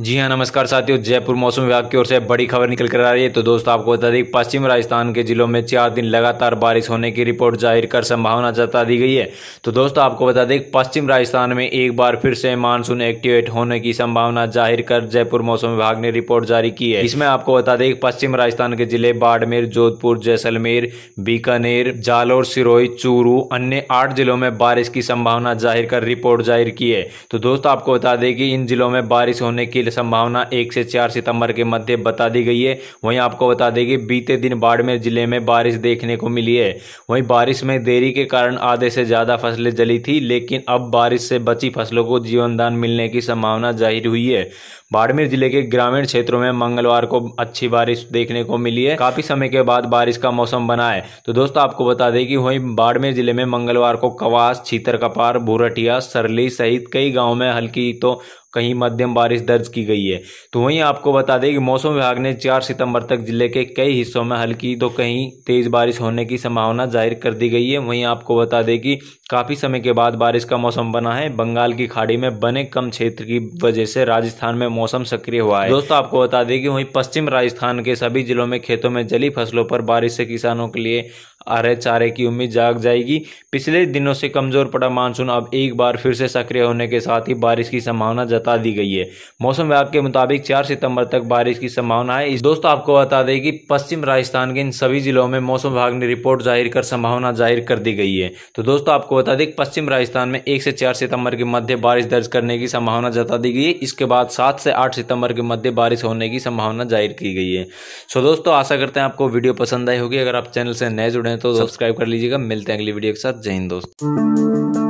जी हाँ नमस्कार साथियों जयपुर मौसम विभाग की ओर से बड़ी खबर निकल कर आ रही है तो दोस्तों आपको बता दें पश्चिम राजस्थान के जिलों में चार दिन लगातार बारिश होने की रिपोर्ट जाहिर कर संभावना जता दी गई है तो दोस्तों आपको बता दें पश्चिम राजस्थान में एक बार फिर से मानसून एक्टिवेट होने की संभावना जाहिर कर जयपुर मौसम विभाग ने रिपोर्ट जारी की है इसमें आपको बता दें पश्चिम राजस्थान के जिले बाड़मेर जोधपुर जैसलमेर बीकानेर जालोर सिरोही चूरू अन्य आठ जिलों में बारिश की संभावना जाहिर कर रिपोर्ट जाहिर की है तो दोस्तों आपको बता दें कि इन जिलों में बारिश होने की की संभावना एक से चार सितंबर के मध्य बता दी गई है वहीं आपको बता दें कि बीते दिन बाड़मेर जिले में बारिश देखने को मिली है वहीं बारिश में देरी के कारण आधे से ज़्यादा फसलें जली थी लेकिन अब बारिश से बची फसलों को जीवनदान मिलने की संभावना जाहिर हुई है बाड़मेर जिले के ग्रामीण क्षेत्रों में मंगलवार को अच्छी बारिश देखने को मिली है काफ़ी समय के बाद बारिश का मौसम बना है तो दोस्तों आपको बता दें कि वहीं बाड़मेर जिले में मंगलवार को कवास छीतर कपार भूरटिया सरली सहित कई गाँव में हल्की तो कहीं मध्यम बारिश दर्ज की गई है तो वहीं आपको बता दें कि मौसम विभाग ने 4 सितंबर तक जिले के कई हिस्सों में हल्की तो कहीं तेज़ बारिश होने की संभावना जाहिर कर दी गई है वहीं आपको बता दें कि काफ़ी समय के बाद बारिश का मौसम बना है बंगाल की खाड़ी में बने कम क्षेत्र की वजह से राजस्थान में मौसम सक्रिय हुआ है दोस्तों आपको बता दें कि वहीं पश्चिम राजस्थान के सभी जिलों में खेतों में जली फसलों पर बारिश से किसानों के लिए अरे चारे की उम्मीद जाग जाएगी पिछले दिनों से कमज़ोर पड़ा मानसून अब एक बार फिर से सक्रिय होने के साथ ही बारिश की संभावना जता दी गई है मौसम विभाग के मुताबिक चार सितंबर तक बारिश की संभावना है इस दोस्तों आपको बता दें कि पश्चिम राजस्थान के इन सभी जिलों में मौसम विभाग ने रिपोर्ट जाहिर कर संभावना जाहिर कर दी गई है तो दोस्तों आपको बता दें पश्चिम राजस्थान में एक से चार सितंबर के मध्य बारिश दर्ज करने की संभावना जता दी गई है इसके बाद सात से आठ सितंबर के मध्य बारिश होने की संभावना जाहिर की गई है सो दोस्तों आशा करते हैं आपको वीडियो पसंद आई होगी अगर आप चैनल से नए जुड़े हैं तो सब्सक्राइब कर लीजिएगा मिलते हैं अगली वीडियो के साथ जय हिंद दोस्त